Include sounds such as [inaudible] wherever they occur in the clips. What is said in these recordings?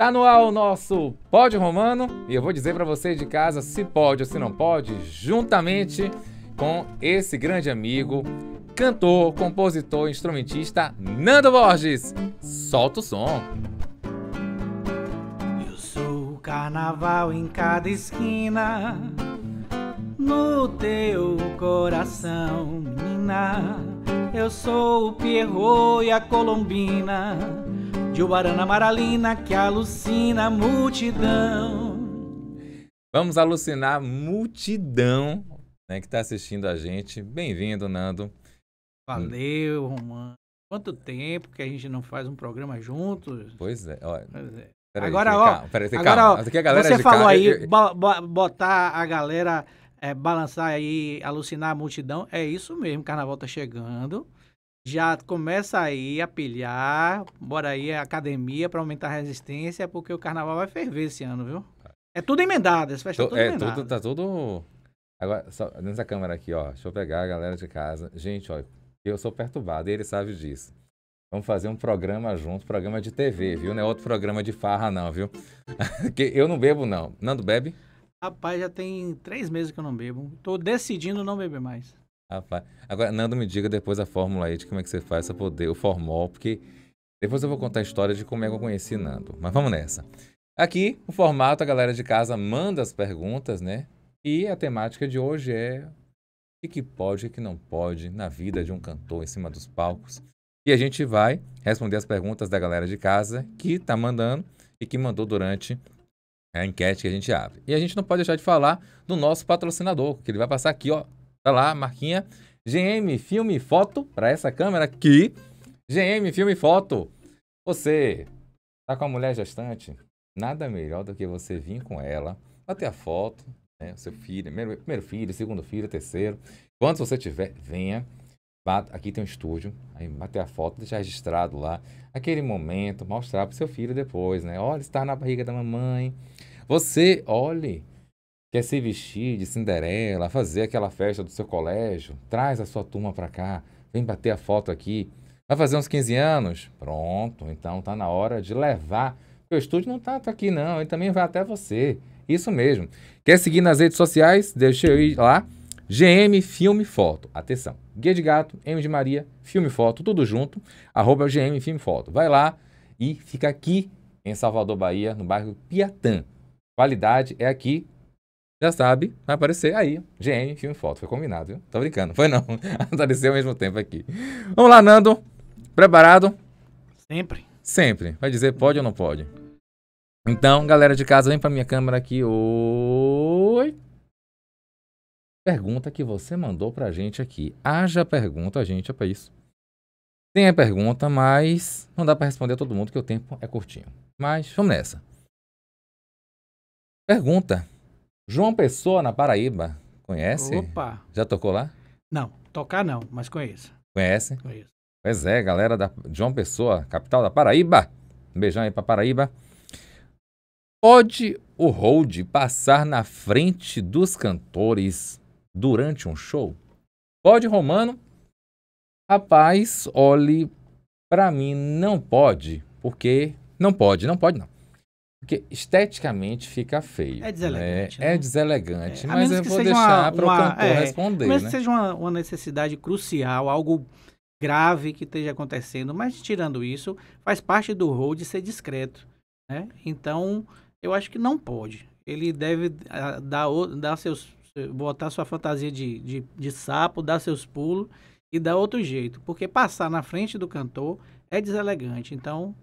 Tá no ar o nosso Pode Romano e eu vou dizer para você de casa se pode ou se não pode, juntamente com esse grande amigo, cantor, compositor, instrumentista Nando Borges. Solta o som. Eu sou o carnaval em cada esquina, no teu coração, menina. Eu sou o Pierrot e a Colombina de Ubarana Maralina que alucina a multidão. Vamos alucinar a multidão né, que está assistindo a gente. Bem-vindo, Nando. Valeu, Romano. Quanto tempo que a gente não faz um programa juntos? Pois é, olha. Pois é. Peraí, agora, ó, calma, peraí, agora, calma. Ó, galera você falou carro, aí, eu... botar a galera é, balançar aí, alucinar a multidão. É isso mesmo, carnaval tá chegando já começa aí a pilhar, bora aí a academia para aumentar a resistência, porque o carnaval vai ferver esse ano, viu? É tudo emendado, esse festa Tô, é, é emendado. tudo tá tudo Agora, só nessa câmera aqui, ó, deixa eu pegar a galera de casa. Gente, ó, eu sou perturbado e ele sabe disso. Vamos fazer um programa junto, programa de TV, viu? Não é outro programa de farra, não, viu? [laughs] que eu não bebo, não. Nando bebe? Rapaz, já tem três meses que eu não bebo. Tô decidindo não beber mais. Rapaz. Agora, Nando, me diga depois a fórmula aí de como é que você faz para poder, o formol, porque depois eu vou contar a história de como é que eu conheci Nando. Mas vamos nessa. Aqui, o formato, a galera de casa manda as perguntas, né? E a temática de hoje é o que pode e o que não pode na vida de um cantor em cima dos palcos. E a gente vai responder as perguntas da galera de casa que tá mandando e que mandou durante a enquete que a gente abre. E a gente não pode deixar de falar do nosso patrocinador, que ele vai passar aqui, ó, Vai tá lá, marquinha. GM Filme Foto, para essa câmera aqui. GM Filme Foto. Você tá com a mulher gestante? Nada melhor do que você vir com ela, bater a foto, né? Seu filho, primeiro, primeiro filho, segundo filho, terceiro. Quando você tiver, venha. aqui tem um estúdio, aí bater a foto, deixar registrado lá. Aquele momento, mostrar pro seu filho depois, né? Olha, está na barriga da mamãe. Você, olhe Quer se vestir de Cinderela, fazer aquela festa do seu colégio? Traz a sua turma para cá, vem bater a foto aqui. Vai fazer uns 15 anos? Pronto, então tá na hora de levar. O estúdio não tá, tá, aqui não, ele também vai até você. Isso mesmo. Quer seguir nas redes sociais? Deixa eu ir lá. GM Filme Foto. Atenção. Guia de Gato, M de Maria, Filme Foto, tudo junto. Arroba GM Filme Foto. Vai lá e fica aqui em Salvador, Bahia, no bairro Piatã. Qualidade é aqui, já sabe, vai aparecer aí. GM, filme foto. Foi combinado, viu? Tô brincando. Foi não. [laughs] Apareceu ao mesmo tempo aqui. Vamos lá, Nando. Preparado? Sempre. Sempre. Vai dizer pode ou não pode. Então, galera de casa, vem pra minha câmera aqui. Oi. Pergunta que você mandou pra gente aqui. Haja pergunta, gente, é pra isso. Tem a pergunta, mas não dá para responder a todo mundo que o tempo é curtinho. Mas vamos nessa. Pergunta João Pessoa, na Paraíba. Conhece? Opa! Já tocou lá? Não, tocar não, mas conheço. Conhece? Conheço. Pois é, galera da João Pessoa, capital da Paraíba. Um beijão aí pra Paraíba. Pode o hold passar na frente dos cantores durante um show? Pode, Romano? Rapaz, olhe, para mim não pode, porque não pode, não pode não. Porque esteticamente fica feio. É deselegante. Né? Né? É deselegante, é, né? é mas eu vou deixar para o cantor é, responder. Mesmo né? seja uma, uma necessidade crucial, algo grave que esteja acontecendo, mas tirando isso, faz parte do de ser discreto. Né? Então, eu acho que não pode. Ele deve ah, dar, dar seus. botar sua fantasia de, de, de sapo, dar seus pulos e dar outro jeito. Porque passar na frente do cantor é deselegante. Então,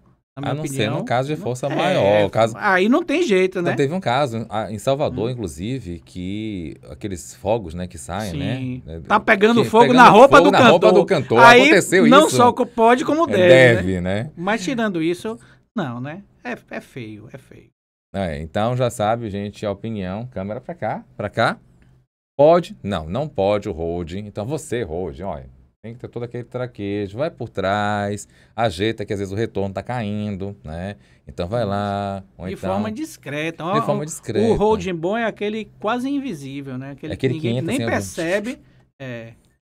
a não opinião, ser num caso de força é, maior. É, caso... Aí não tem jeito, né? Então, teve um caso ah, em Salvador, hum. inclusive, que aqueles fogos né, que saem, né? Sim. né? Tá pegando que, tá fogo pegando na, roupa, fogo do na roupa do cantor. Aí, Aconteceu não isso. Não só pode, como deve. É deve, né? né? Mas tirando isso, não, né? É, é feio, é feio. É, então já sabe, gente, a opinião. Câmera pra cá, pra cá. Pode? Não, não pode o holding. Então você, holding, olha, tem que ter todo aquele traquejo, vai por trás, ajeita que às vezes o retorno tá caindo, né? Então vai lá. de então... forma discreta. De forma discreta. O holding bom é aquele quase invisível, né? Aquele, é aquele que ninguém que entra, nem assim, percebe. É.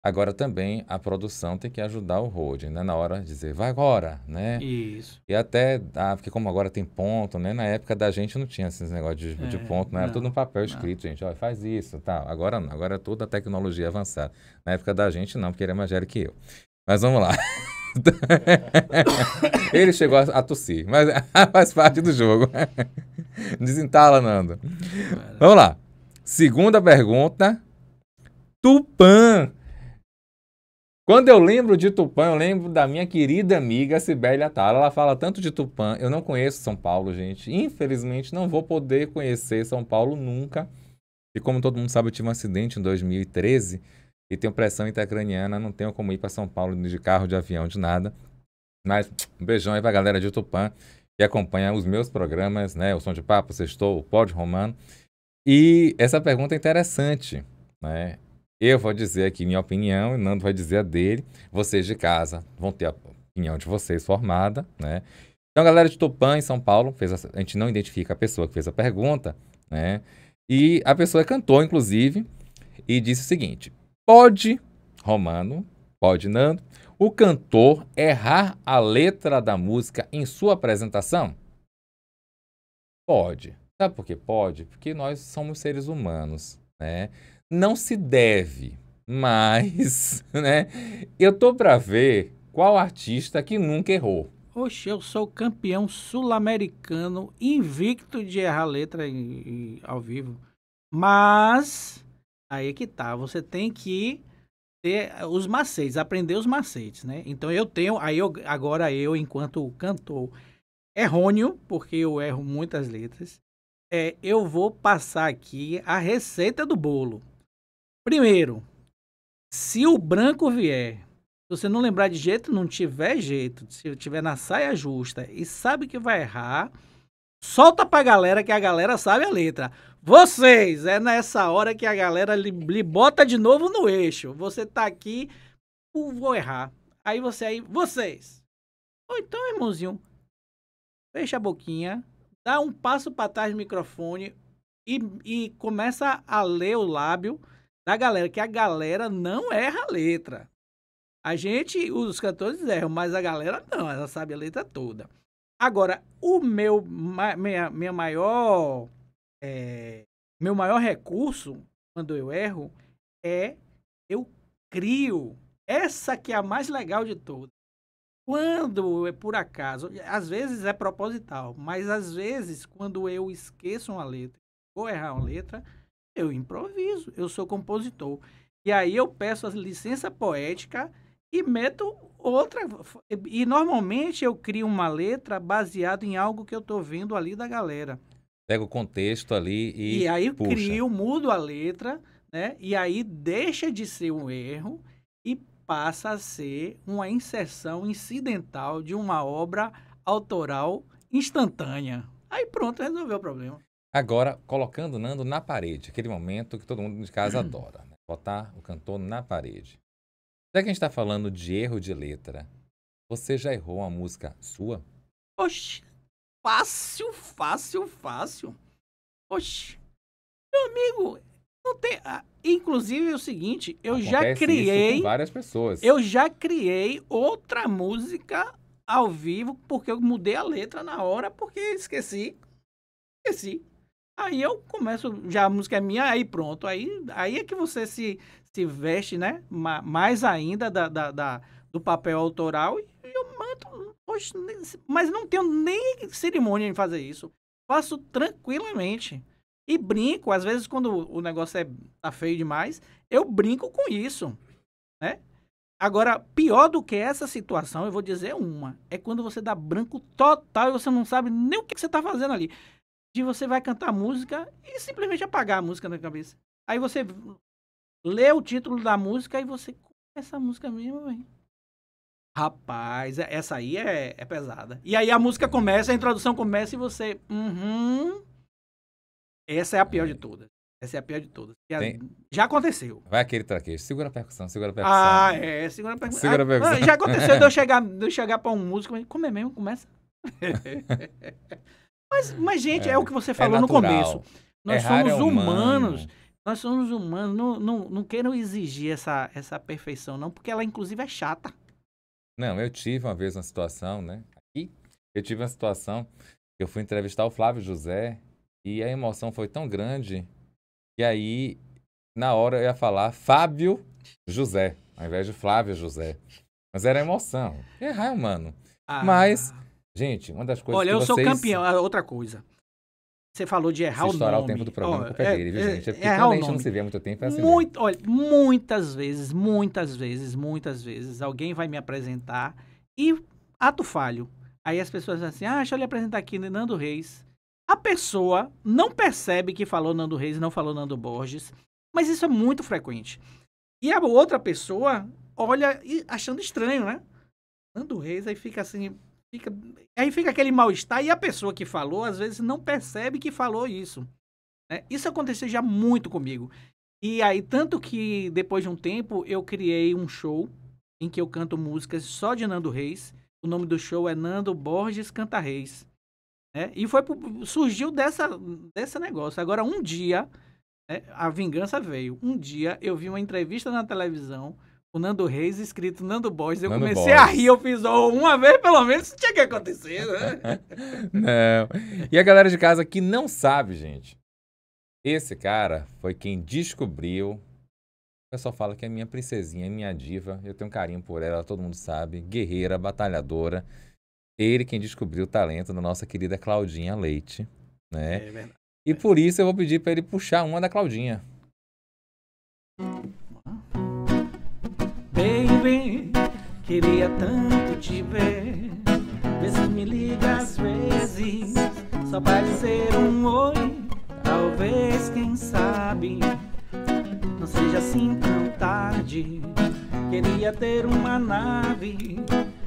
Agora também a produção tem que ajudar o holding, né? Na hora de dizer, vai agora, né? Isso. E até, ah, porque como agora tem ponto, né? Na época da gente não tinha esses negócios de, é, de ponto, não né? era não, tudo no papel escrito, gente, faz isso, tal. Tá. Agora não, agora é toda a tecnologia avançada. Na época da gente não, porque ele é mais velho que eu. Mas vamos lá. [laughs] ele chegou a tossir, mas [laughs] faz parte do jogo. [laughs] Desentala, Nando. Vamos lá. Segunda pergunta. Tupã quando eu lembro de Tupã, eu lembro da minha querida amiga Sibélia Tara. Ela fala tanto de Tupã. Eu não conheço São Paulo, gente. Infelizmente, não vou poder conhecer São Paulo nunca. E como todo mundo sabe, eu tive um acidente em 2013 e tenho pressão intracraniana. Não tenho como ir para São Paulo de carro, de avião, de nada. Mas um beijão aí para a galera de Tupã que acompanha os meus programas, né? O Som de Papo, Sextou, o Pod Romano. E essa pergunta é interessante, né? Eu vou dizer aqui minha opinião e Nando vai dizer a dele. Vocês de casa vão ter a opinião de vocês formada, né? Então, galera de Tupã, em São Paulo, fez a, a gente não identifica a pessoa que fez a pergunta, né? E a pessoa cantou, inclusive, e disse o seguinte: pode, Romano, pode Nando, o cantor errar a letra da música em sua apresentação? Pode. Sabe por que pode? Porque nós somos seres humanos, né? não se deve, mas, [laughs] né? Eu tô para ver qual artista que nunca errou. Oxe, eu sou campeão sul-americano invicto de errar letra em, em, ao vivo. Mas aí é que tá, você tem que ter os macetes, aprender os macetes, né? Então eu tenho, aí eu, agora eu, enquanto cantor errôneo, porque eu erro muitas letras, é, eu vou passar aqui a receita do bolo. Primeiro, se o branco vier, se você não lembrar de jeito, não tiver jeito, se tiver na saia justa e sabe que vai errar, solta pra galera que a galera sabe a letra. Vocês, é nessa hora que a galera lhe, lhe bota de novo no eixo. Você tá aqui, vou errar. Aí você aí, vocês. Ou então, irmãozinho, fecha a boquinha, dá um passo para trás do microfone e, e começa a ler o lábio da galera, que a galera não erra a letra. A gente, os cantores erram, mas a galera não, ela sabe a letra toda. Agora, o meu, minha, minha maior, é, meu maior recurso quando eu erro é eu crio. Essa que é a mais legal de todas. Quando, é por acaso, às vezes é proposital, mas às vezes, quando eu esqueço uma letra, vou errar uma letra, eu improviso, eu sou compositor. E aí eu peço a licença poética e meto outra. E normalmente eu crio uma letra baseada em algo que eu estou vendo ali da galera. Pega o contexto ali e. E aí puxa. crio, mudo a letra, né? E aí deixa de ser um erro e passa a ser uma inserção incidental de uma obra autoral instantânea. Aí pronto, resolveu o problema. Agora, colocando Nando na parede, aquele momento que todo mundo de casa hum. adora, né? botar o cantor na parede. Já que a gente está falando de erro de letra, você já errou uma música sua? Oxi, fácil, fácil, fácil. Oxi, meu amigo, não tem. Ah, inclusive é o seguinte, eu Acontece já criei. várias pessoas. Eu já criei outra música ao vivo porque eu mudei a letra na hora porque esqueci. Esqueci. Aí eu começo, já a música é minha, aí pronto. Aí, aí é que você se, se veste, né? Mais ainda da, da, da do papel autoral e eu mando. Poxa, mas não tenho nem cerimônia em fazer isso. Faço tranquilamente. E brinco, às vezes, quando o negócio é, tá feio demais, eu brinco com isso. Né? Agora, pior do que essa situação, eu vou dizer uma. É quando você dá branco total e você não sabe nem o que, que você está fazendo ali de você vai cantar música e simplesmente apagar a música na cabeça. Aí você lê o título da música e você essa música mesmo, velho. Rapaz, é, essa aí é, é, pesada. E aí a música começa, a introdução começa e você. Uhum. Essa é a pior de todas. Essa é a pior de todas. Tem... Já aconteceu. Vai aquele traquejo. Segura a percussão, segura a ah, percussão. Ah, é. Segura a percussão. Segura a ah, percussão. Ah, já aconteceu de eu [laughs] chegar, eu chegar pra um músico, e como é mesmo? Começa. [laughs] Mas, mas gente, é, é o que você é falou é no começo. Nós é é somos humanos. Nós somos humanos. Não, não, não queiram exigir essa, essa perfeição, não, porque ela, inclusive, é chata. Não, eu tive uma vez uma situação, né? Aqui, eu tive uma situação. Eu fui entrevistar o Flávio José e a emoção foi tão grande. que aí, na hora, eu ia falar Fábio José, ao invés de Flávio José. Mas era emoção. Errar, mano. Ah. Mas Gente, uma das coisas Olha, que eu vocês... sou campeão, ah, outra coisa. Você falou de errar se o nome. estourar o tempo do programa, oh, culpa é, dele, viu, é, gente? É porque quando a gente não se vê há muito tempo, é assim muito, Olha, muitas vezes, muitas vezes, muitas vezes, alguém vai me apresentar e ato falho. Aí as pessoas dizem assim, ah, deixa eu lhe apresentar aqui né, Nando Reis. A pessoa não percebe que falou Nando Reis e não falou Nando Borges, mas isso é muito frequente. E a outra pessoa olha e achando estranho, né? Nando Reis, aí fica assim, Fica, aí fica aquele mal-estar e a pessoa que falou, às vezes, não percebe que falou isso. Né? Isso aconteceu já muito comigo. E aí, tanto que depois de um tempo, eu criei um show em que eu canto músicas só de Nando Reis. O nome do show é Nando Borges Canta Reis. Né? E foi surgiu dessa, dessa negócio. Agora, um dia, né, a vingança veio. Um dia eu vi uma entrevista na televisão o Nando Reis escrito Nando Borges. Eu Nando comecei Borges. a rir, eu fiz oh, uma vez pelo menos, isso tinha que acontecer, né? [laughs] não. E a galera de casa que não sabe, gente, esse cara foi quem descobriu. O pessoal fala que é minha princesinha, é minha diva. Eu tenho um carinho por ela, todo mundo sabe. Guerreira, batalhadora. Ele quem descobriu o talento da nossa querida Claudinha Leite, né? É verdade. E por isso eu vou pedir para ele puxar uma da Claudinha. Queria tanto te ver. Vê se me liga às vezes, só pra dizer um oi. Talvez, quem sabe, não seja assim tão tarde. Queria ter uma nave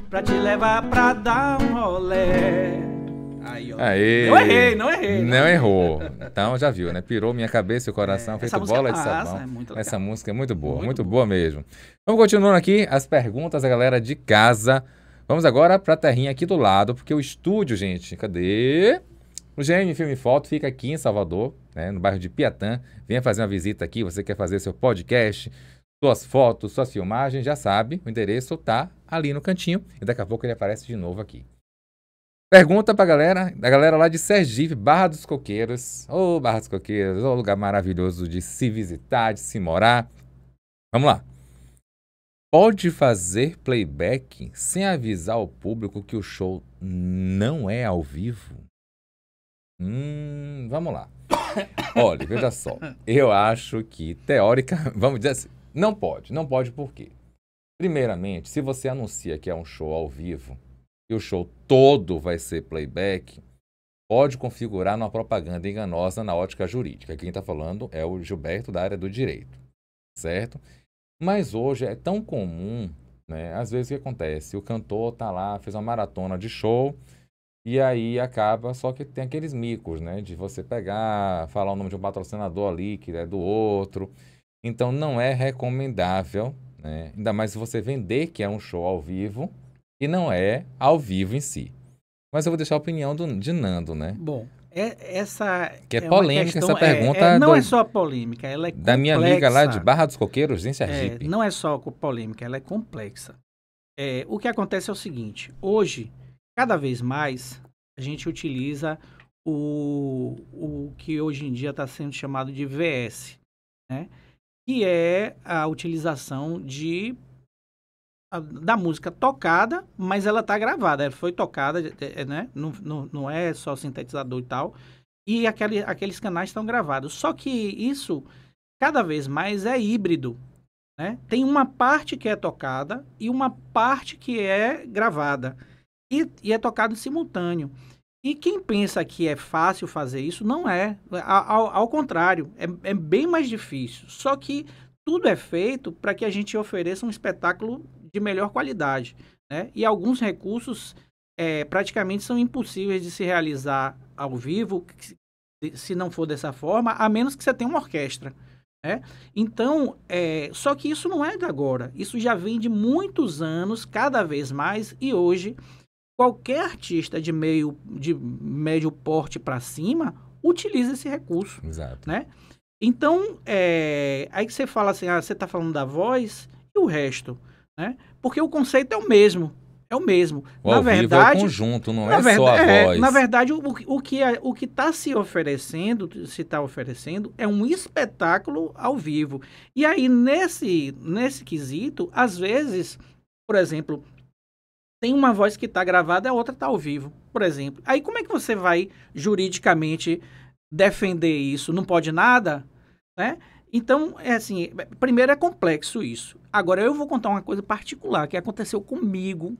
pra te levar pra dar um rolê. Aí, ó. Aê. Não errei, não errei. Não, né? não errou. Então já viu, né? Pirou minha cabeça e o coração, é, feito bola é de sabão. É essa música é muito boa, muito, muito boa. boa mesmo. Vamos continuando aqui as perguntas da galera de casa. Vamos agora a terrinha aqui do lado, porque o estúdio, gente, cadê? O GM Filme e Foto fica aqui em Salvador, né, no bairro de Piatã. Venha fazer uma visita aqui, você quer fazer seu podcast, suas fotos, suas filmagens, já sabe, o endereço está ali no cantinho e daqui a pouco ele aparece de novo aqui. Pergunta pra galera, da galera lá de Sergipe, Barra dos Coqueiros. Ô, oh, Barra dos Coqueiros, ô oh, lugar maravilhoso de se visitar, de se morar. Vamos lá. Pode fazer playback sem avisar o público que o show não é ao vivo? Hum, vamos lá. [coughs] Olha, veja só. Eu acho que, teórica, [laughs] vamos dizer assim, não pode. Não pode por quê? Primeiramente, se você anuncia que é um show ao vivo, que o show todo vai ser playback, pode configurar uma propaganda enganosa na ótica jurídica. Quem está falando é o Gilberto da área do direito, certo? Mas hoje é tão comum, né? Às vezes o que acontece? O cantor tá lá, fez uma maratona de show, e aí acaba, só que tem aqueles micos, né? De você pegar, falar o nome de um patrocinador ali, que é do outro. Então não é recomendável, né? Ainda mais se você vender que é um show ao vivo, e não é ao vivo em si. Mas eu vou deixar a opinião do, de Nando, né? Bom, é, essa. Que é, é polêmica questão, essa é, pergunta. É, é, não do, é só polêmica, ela é complexa. Da minha amiga lá de Barra dos Coqueiros, em Sergipe. É, não é só polêmica, ela é complexa. É, o que acontece é o seguinte: hoje, cada vez mais, a gente utiliza o, o que hoje em dia está sendo chamado de VS, né? que é a utilização de da música tocada, mas ela está gravada, ela foi tocada, é, é, é, né? Não, não, não é só sintetizador e tal. E aquele, aqueles canais estão gravados. Só que isso, cada vez mais, é híbrido. Né? Tem uma parte que é tocada e uma parte que é gravada. E, e é tocado em simultâneo. E quem pensa que é fácil fazer isso, não é. Ao, ao contrário, é, é bem mais difícil. Só que tudo é feito para que a gente ofereça um espetáculo de melhor qualidade. Né? E alguns recursos é, praticamente são impossíveis de se realizar ao vivo, se não for dessa forma, a menos que você tenha uma orquestra. Né? Então, é, só que isso não é de agora. Isso já vem de muitos anos, cada vez mais, e hoje qualquer artista de meio de médio porte para cima utiliza esse recurso, Exato. né? Então, é, aí que você fala assim, ah, você está falando da voz e o resto. Né? Porque o conceito é o mesmo. É o mesmo. O na verdade, é o conjunto, não é só a é, voz. Na verdade, o, que o que está se oferecendo, se está oferecendo, é um espetáculo ao vivo. E aí, nesse, nesse quesito, às vezes, por exemplo, tem uma voz que está gravada e a outra está ao vivo, por exemplo. Aí como é que você vai juridicamente defender isso? Não pode nada, né? Então, é assim, primeiro é complexo isso. Agora eu vou contar uma coisa particular que aconteceu comigo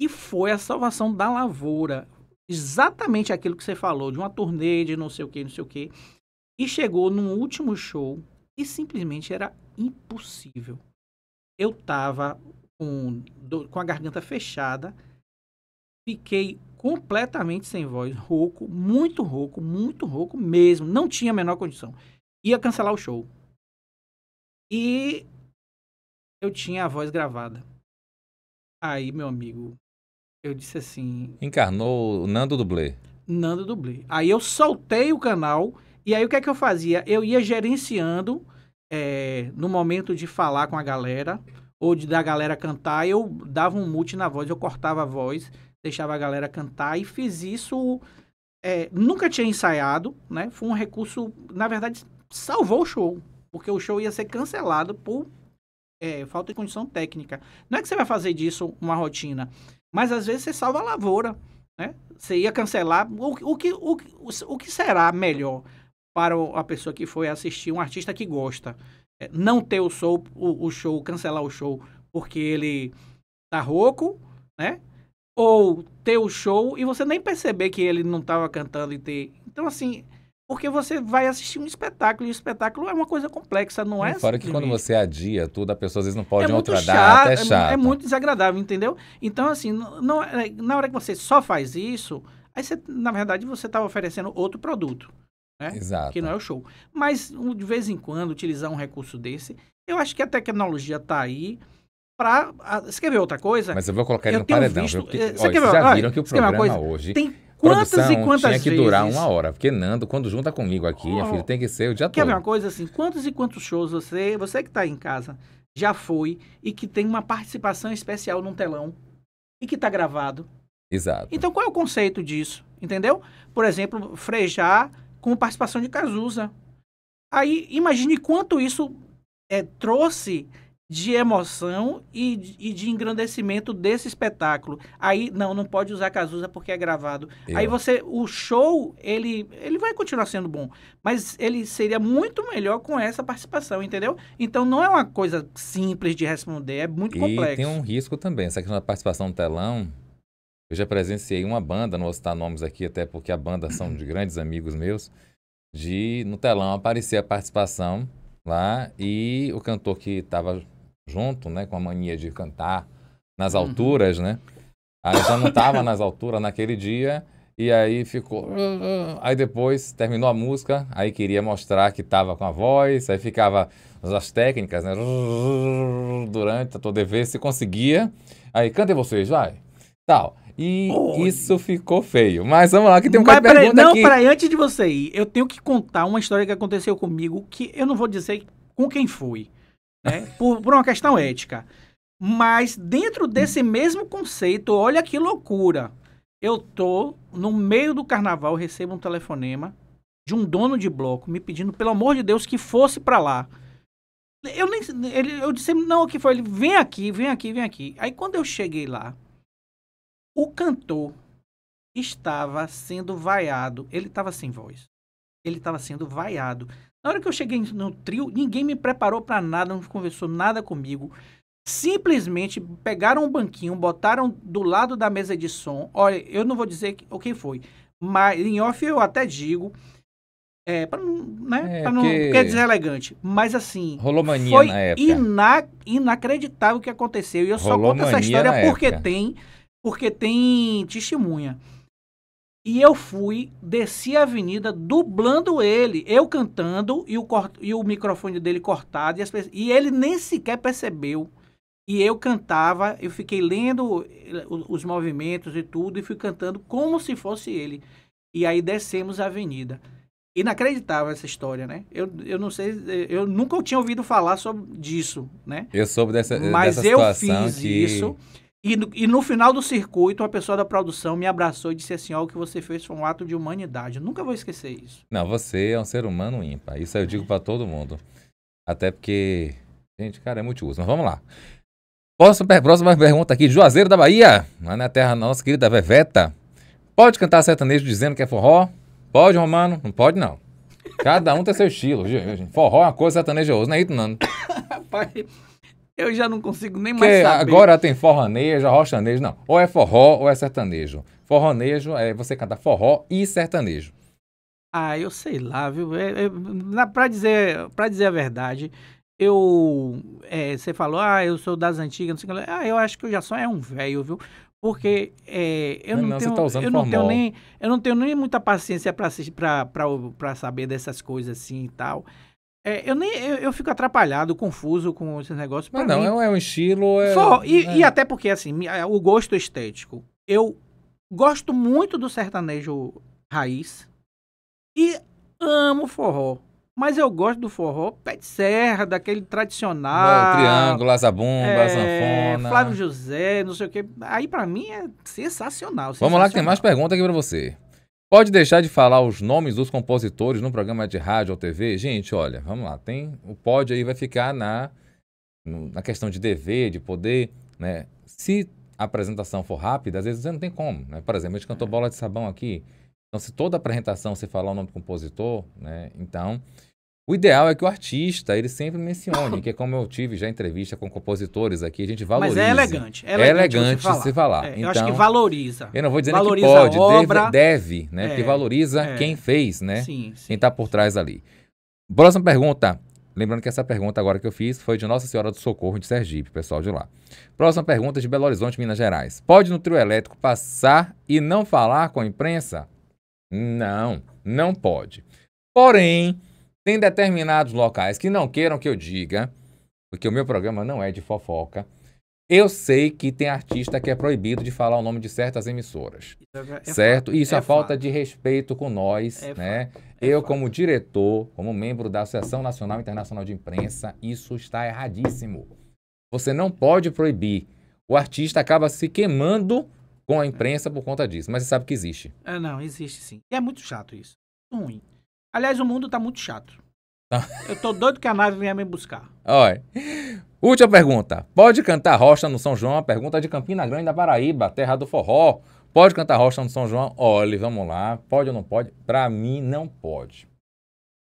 e foi a salvação da lavoura. Exatamente aquilo que você falou, de uma turnê de não sei o que, não sei o que. E chegou no último show e simplesmente era impossível. Eu tava com, com a garganta fechada, fiquei completamente sem voz, rouco, muito rouco, muito rouco mesmo, não tinha a menor condição. Ia cancelar o show. E eu tinha a voz gravada. Aí, meu amigo, eu disse assim. Encarnou o Nando Dublê. Nando Dublê. Aí eu soltei o canal. E aí o que é que eu fazia? Eu ia gerenciando é, no momento de falar com a galera ou de da galera cantar, eu dava um mute na voz, eu cortava a voz, deixava a galera cantar e fiz isso. É, nunca tinha ensaiado, né? Foi um recurso, na verdade, salvou o show porque o show ia ser cancelado por é, falta de condição técnica. Não é que você vai fazer disso uma rotina, mas às vezes você salva a lavoura, né? Você ia cancelar. O, o, que, o, o que será melhor para a pessoa que foi assistir um artista que gosta? É, não ter o show, o, o show, cancelar o show porque ele tá rouco, né? Ou ter o show e você nem perceber que ele não estava cantando e ter. Então, assim, porque você vai assistir um espetáculo, e o espetáculo é uma coisa complexa, não é? Fora assim que quando você adia tudo, a pessoa às vezes não pode é outra data, é chato. É, é, é muito desagradável, entendeu? Então, assim, não, é, na hora que você só faz isso, aí você, na verdade, você está oferecendo outro produto. Né? Exato. Que não é o show. Mas, de vez em quando, utilizar um recurso desse, eu acho que a tecnologia está aí para ah, escrever outra coisa. Mas eu vou colocar ele no paredão. Visto, viu? Porque, eh, olha, já viram que o programa hoje tem Quantas produção e quantas tinha que vezes... durar uma hora, porque Nando, quando junta comigo aqui, oh, tem que ser o dia quer todo. Quer uma coisa assim? Quantos e quantos shows você, você que está em casa, já foi e que tem uma participação especial num telão e que está gravado? Exato. Então qual é o conceito disso? Entendeu? Por exemplo, Frejar com participação de Cazuza. Aí imagine quanto isso é, trouxe de emoção e, e, de engrandecimento desse espetáculo. Aí, não, não pode usar Cazuza porque é gravado. Eu. Aí você, o show, ele, ele vai continuar sendo bom, mas ele seria muito melhor com essa participação, entendeu? Então não é uma coisa simples de responder, é muito e complexo. E tem um risco também, essa questão da participação no telão. Eu já presenciei uma banda, não vou citar nomes aqui, até porque a banda são de grandes amigos meus, de no telão aparecer a participação lá e o cantor que estava junto, né? Com a mania de cantar nas uhum. alturas, né? Aí já não estava nas alturas naquele dia e aí ficou. Aí depois terminou a música, aí queria mostrar que estava com a voz, aí ficava as técnicas, né? Durante a todo dever, se conseguia. Aí, cantem vocês, vai. Tal. E Oi. isso ficou feio. Mas vamos lá, que tem um cara aqui. Não, aqui. peraí, antes de você ir, eu tenho que contar uma história que aconteceu comigo que eu não vou dizer com quem foi né? por, por uma questão ética. Mas dentro desse mesmo conceito, olha que loucura. Eu tô no meio do carnaval, recebo um telefonema de um dono de bloco me pedindo, pelo amor de Deus, que fosse para lá. Eu nem ele, eu disse não, o que foi? Ele vem aqui, vem aqui, vem aqui. Aí quando eu cheguei lá, o cantor estava sendo vaiado, ele estava sem voz. Ele estava sendo vaiado na hora que eu cheguei no trio, ninguém me preparou para nada, não conversou nada comigo. Simplesmente pegaram um banquinho, botaram do lado da mesa de som. Olha, eu não vou dizer que, quem foi, mas em off eu até digo. É, para não, né? É, pra não que... Porque é Mas assim. Rolou mania foi na época. Ina, inacreditável o que aconteceu. E eu Rolou só conto essa história porque época. tem. Porque tem testemunha. E eu fui, desci a avenida dublando ele, eu cantando e o, e o microfone dele cortado. E, as... e ele nem sequer percebeu. E eu cantava, eu fiquei lendo eh, os movimentos e tudo, e fui cantando como se fosse ele. E aí descemos a avenida. Inacreditável essa história, né? Eu, eu não sei, eh, eu nunca tinha ouvido falar sobre disso, né? Eu soube dessa, eh, Mas dessa eu fiz que... isso. E no, e no, final do circuito, a pessoa da produção me abraçou e disse assim: Ó, o que você fez foi um ato de humanidade. Eu nunca vou esquecer isso. Não, você é um ser humano ímpar. Isso eu digo para todo mundo. Até porque. Gente, cara, é multiuso. Mas vamos lá. Próxima, próxima pergunta aqui: Juazeiro da Bahia, lá na terra nossa querida Veveta. Pode cantar sertanejo dizendo que é forró? Pode, Romano? Não pode, não. Cada um tem seu estilo. Forró é uma coisa, sertanejo Não é isso, não. [coughs] Rapaz eu já não consigo nem mais saber. Agora tem forranejo, é rochanejo, não. Ou é forró ou é sertanejo. Forranejo é você cantar forró e sertanejo. Ah, eu sei lá, viu? É, é para dizer, pra dizer a verdade, eu. É, você falou, ah, eu sou das antigas, não sei o que. Ah, eu acho que eu já sou é um velho, viu? Porque é, eu não, não, tenho, tá eu não tenho nem eu não tenho nem muita paciência para para saber dessas coisas assim e tal. É, eu, nem, eu, eu, fico atrapalhado, confuso com esses negócios. Mas ah, não, mim, é um estilo. É, e, é. e, até porque, assim, é, o gosto estético. Eu gosto muito do sertanejo raiz e amo forró. Mas eu gosto do forró pé de serra, daquele tradicional. triângulo, Azabumba, é, Zanfona. Flávio José, não sei o quê. Aí para mim é sensacional, sensacional. Vamos lá que tem mais pergunta aqui para você. Pode deixar de falar os nomes dos compositores no programa de rádio ou TV? Gente, olha, vamos lá, tem o pode aí vai ficar na na questão de dever, de poder, né? Se a apresentação for rápida, às vezes você não tem como, né? Por exemplo, a gente cantou é. Bola de Sabão aqui. Então, se toda apresentação você falar o nome do compositor, né? Então, o ideal é que o artista, ele sempre mencione, que é como eu tive já entrevista com compositores aqui, a gente valoriza. Mas é elegante. É elegante, é elegante falar. se falar. É, então, eu acho que então, valoriza. Eu não vou dizer que pode, deve, deve, né? É, porque valoriza é. quem fez, né? Sim, sim, quem está por trás ali. Próxima pergunta. Lembrando que essa pergunta agora que eu fiz foi de Nossa Senhora do Socorro de Sergipe, pessoal de lá. Próxima pergunta de Belo Horizonte, Minas Gerais. Pode no trio elétrico passar e não falar com a imprensa? Não, não pode. Porém, tem determinados locais que não queiram que eu diga, porque o meu programa não é de fofoca. Eu sei que tem artista que é proibido de falar o nome de certas emissoras. É, é certo? Fato. Isso é, é falta de respeito com nós, é né? É eu, como diretor, como membro da Associação Nacional e Internacional de Imprensa, isso está erradíssimo. Você não pode proibir. O artista acaba se queimando com a imprensa por conta disso, mas você sabe que existe. É, não, existe sim. E é muito chato isso. Ruim. Aliás, o mundo tá muito chato. Tá. Eu tô doido que a nave venha me buscar. Olha. Última pergunta. Pode cantar rocha no São João? Pergunta de Campina Grande da Paraíba, terra do forró. Pode cantar rocha no São João? Olha, vamos lá. Pode ou não pode? Para mim, não pode.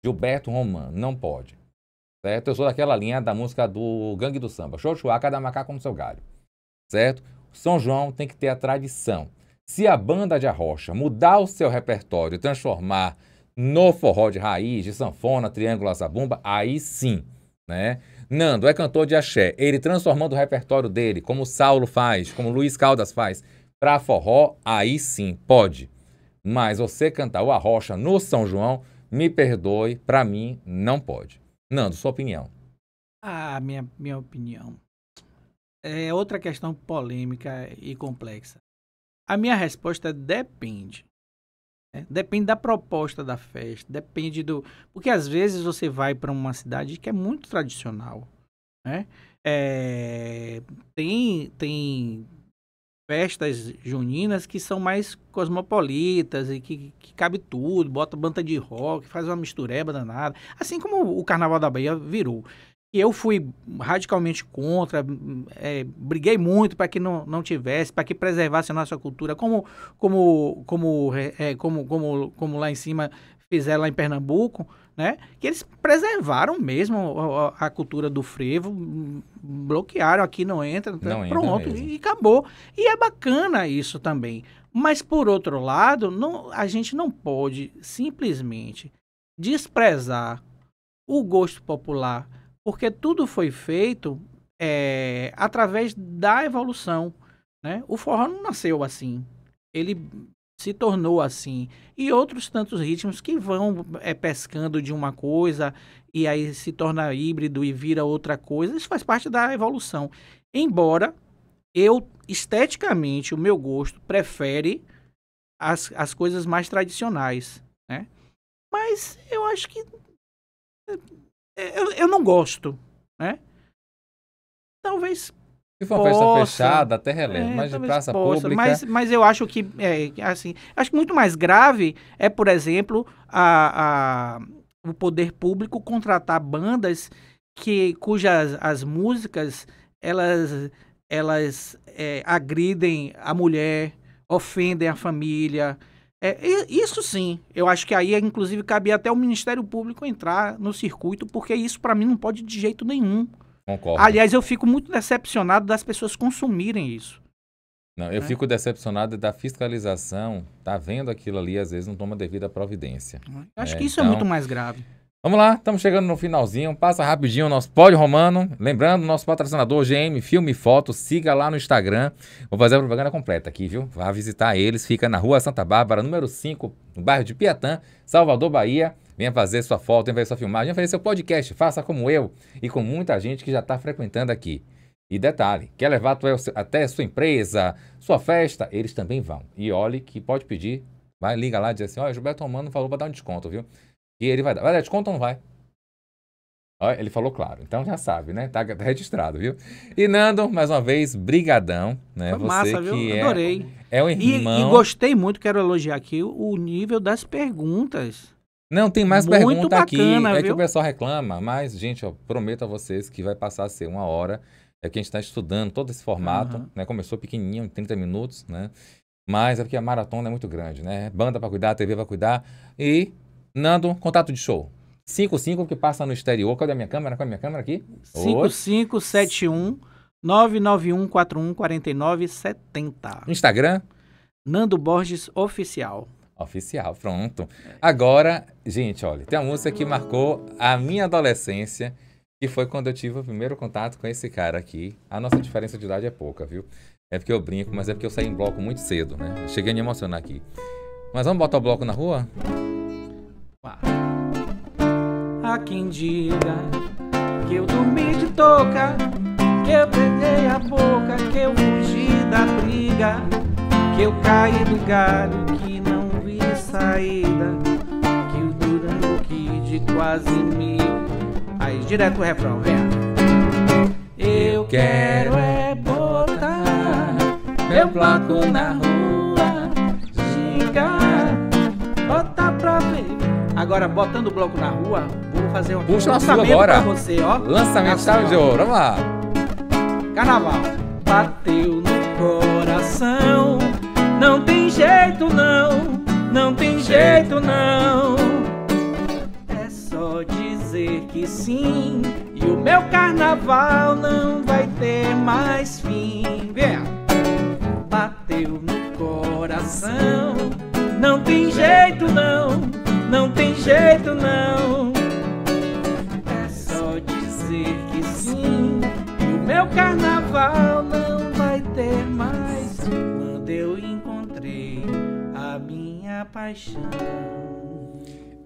Gilberto Romano, não pode. Certo? Eu sou daquela linha da música do Gangue do Samba. Xoxuá, cada macaco no seu galho. Certo? São João tem que ter a tradição. Se a banda de arrocha mudar o seu repertório, transformar no forró de raiz, de sanfona, triângulo, zabumba, aí sim, né? Nando é cantor de axé. Ele transformando o repertório dele, como o Saulo faz, como o Luiz Caldas faz, para forró, aí sim, pode. Mas você cantar o Arrocha no São João, me perdoe, para mim não pode. Nando, sua opinião. Ah, minha, minha opinião. É outra questão polêmica e complexa. A minha resposta é depende. Né? Depende da proposta da festa, depende do. Porque às vezes você vai para uma cidade que é muito tradicional. Né? É... Tem, tem festas juninas que são mais cosmopolitas e que, que cabe tudo, bota banda de rock, faz uma mistureba danada. Assim como o Carnaval da Bahia virou que eu fui radicalmente contra, é, briguei muito para que não, não tivesse, para que preservasse a nossa cultura, como, como, como, é, como, como, como lá em cima fizeram lá em Pernambuco, né? Que eles preservaram mesmo a, a cultura do frevo, bloquearam aqui não entra, não pronto entra e acabou. E é bacana isso também. Mas por outro lado, não, a gente não pode simplesmente desprezar o gosto popular porque tudo foi feito é, através da evolução. Né? O forró não nasceu assim, ele se tornou assim. E outros tantos ritmos que vão é, pescando de uma coisa e aí se torna híbrido e vira outra coisa. Isso faz parte da evolução. Embora eu, esteticamente, o meu gosto prefere as, as coisas mais tradicionais, né? Mas eu acho que é, eu, eu não gosto, né? Talvez se for uma possa, festa fechada, até releva, é, mas de praça possa, pública... Mas, mas eu acho que, é, assim, acho que muito mais grave é, por exemplo, a, a, o poder público contratar bandas que, cujas as músicas, elas, elas é, agridem a mulher, ofendem a família, é, isso sim, eu acho que aí, inclusive, cabia até o Ministério Público entrar no circuito, porque isso para mim não pode de jeito nenhum. Concordo. Aliás, eu fico muito decepcionado das pessoas consumirem isso. Não, eu é. fico decepcionado da fiscalização, tá vendo aquilo ali, às vezes não toma devida providência. Acho é, que isso então, é muito então, mais grave. Vamos lá, estamos chegando no finalzinho. Passa rapidinho o nosso pódio romano. Lembrando, nosso patrocinador GM Filme e Foto, siga lá no Instagram. Vou fazer a propaganda completa aqui, viu? Vá visitar eles. Fica na rua Santa Bárbara, número 5, no bairro de Piatã, Salvador, Bahia. Venha fazer sua foto, venha fazer sua filmagem, venha fazer seu podcast. Faça como eu e com muita gente que já está frequentando aqui. E detalhe, quer levar até sua empresa, sua festa? Eles também vão. E olhe que pode pedir. Vai, liga lá e diz assim, olha, Gilberto Romano falou para dar um desconto, viu? E ele vai dar. É, vai te desconto ou não vai? Olha, ele falou claro, então já sabe, né? Tá, tá registrado, viu? E Nando, mais uma vez, brigadão, né? Foi Você massa, viu? que viu? É Adorei. É, o irmão. E, e, gostei muito, quero elogiar aqui o nível das perguntas. Não, tem mais muito pergunta bacana, aqui. Viu? É que o pessoal reclama, mas, gente, eu prometo a vocês que vai passar a ser uma hora. É que a gente está estudando todo esse formato, uhum. né? Começou pequenininho, em 30 minutos, né? Mas é porque a maratona é muito grande, né? Banda para cuidar, TV para cuidar. E Nando, contato de show. 55 que passa no exterior. Cadê a minha câmera? Cadê a minha câmera aqui? 5571 991 Instagram? Nando Borges Oficial. Oficial, pronto. Agora, gente, olha, tem uma música que marcou a minha adolescência, que foi quando eu tive o primeiro contato com esse cara aqui. A nossa diferença de idade é pouca, viu? É porque eu brinco, mas é porque eu saí em bloco muito cedo, né? cheguei a me emocionar aqui. Mas vamos botar o bloco na rua? Música Há quem diga que eu dormi de toca, que eu peguei a boca, que eu fugi da briga, que eu caí do galho, que não vi saída, que o Durango Kid quase me. Aí, direto o refrão, vem. Eu quero é botar meu placo na rua. Agora, botando o bloco na rua, vamos fazer um Puxa lançamento agora. pra você, ó. Lançamento de de ouro, vamos lá. Carnaval. Bateu no coração, não tem jeito não, não tem jeito não. É só dizer que sim, e o meu carnaval não vai ter mais fim. Vem. Bateu no coração, não tem jeito não, não tem jeito não. É só dizer que sim, e o meu carnaval não vai ter mais. Quando eu encontrei a minha paixão.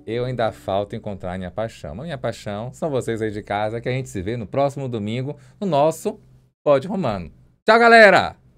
Eu ainda falta encontrar minha paixão. Mas minha paixão são vocês aí de casa, que a gente se vê no próximo domingo no nosso Pode Romano. Tchau, galera!